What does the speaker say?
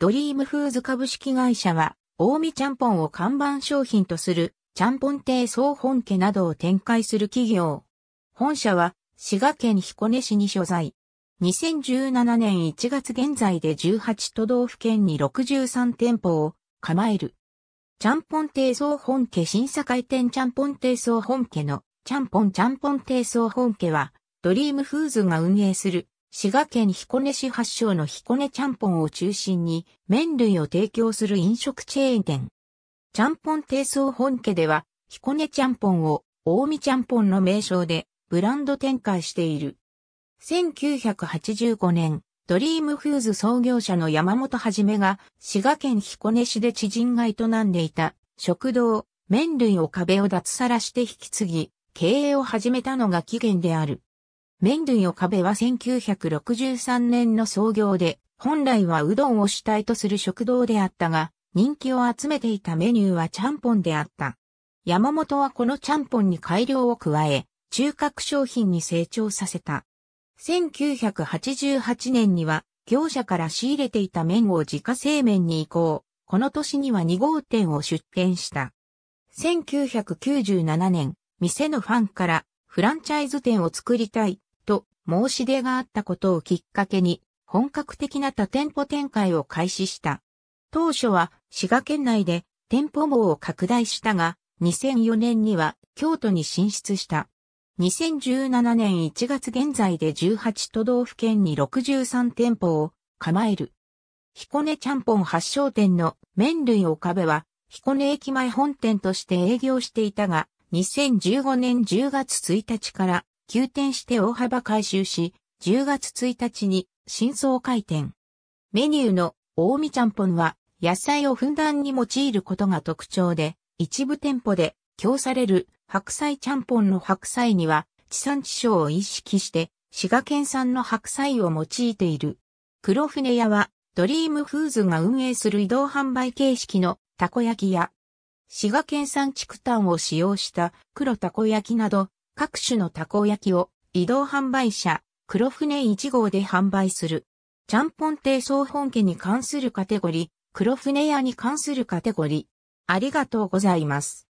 ドリームフーズ株式会社は、大見ちゃんぽんを看板商品とする、ちゃんぽん亭総本家などを展開する企業。本社は、滋賀県彦根市に所在。2017年1月現在で18都道府県に63店舗を構える。ちゃんぽん亭総本家審査会店ちゃんぽん亭総本家のちゃんぽんちゃんぽん亭総本家は、ドリームフーズが運営する滋賀県彦根市発祥の彦根ちゃんぽんを中心に麺類を提供する飲食チェーン店。ちゃんぽん低層本家では彦根ちゃんぽんを大見ちゃんぽんの名称でブランド展開している。1985年、ドリームフーズ創業者の山本はじめが、滋賀県彦根市で知人が営んでいた、食堂、麺類を壁を脱サラして引き継ぎ、経営を始めたのが起源である。麺類を壁は1963年の創業で、本来はうどんを主体とする食堂であったが、人気を集めていたメニューはちゃんぽんであった。山本はこのちゃんぽんに改良を加え、中核商品に成長させた。1988年には、業者から仕入れていた麺を自家製麺に移行。この年には2号店を出店した。1997年、店のファンからフランチャイズ店を作りたい申し出があったことをきっかけに、本格的な多店舗展開を開始した。当初は滋賀県内で店舗網を拡大したが、2004年には京都に進出した。2017年1月現在で18都道府県に63店舗を構える。彦根ちゃんぽん発祥店の麺類岡部は彦根駅前本店として営業していたが、2015年10月1日から急転して大幅回収し、10月1日に新装開店。メニューの大見ちゃんぽんは野菜をふんだんに用いることが特徴で、一部店舗で供される白菜ちゃんぽんの白菜には地産地消を意識して滋賀県産の白菜を用いている。黒船屋はドリームフーズが運営する移動販売形式のたこ焼き屋。滋賀県産竹炭を使用した黒たこ焼きなど各種のたこ焼きを移動販売車、黒船1号で販売する。ちゃんぽん亭総本家に関するカテゴリー、黒船屋に関するカテゴリー。ありがとうございます。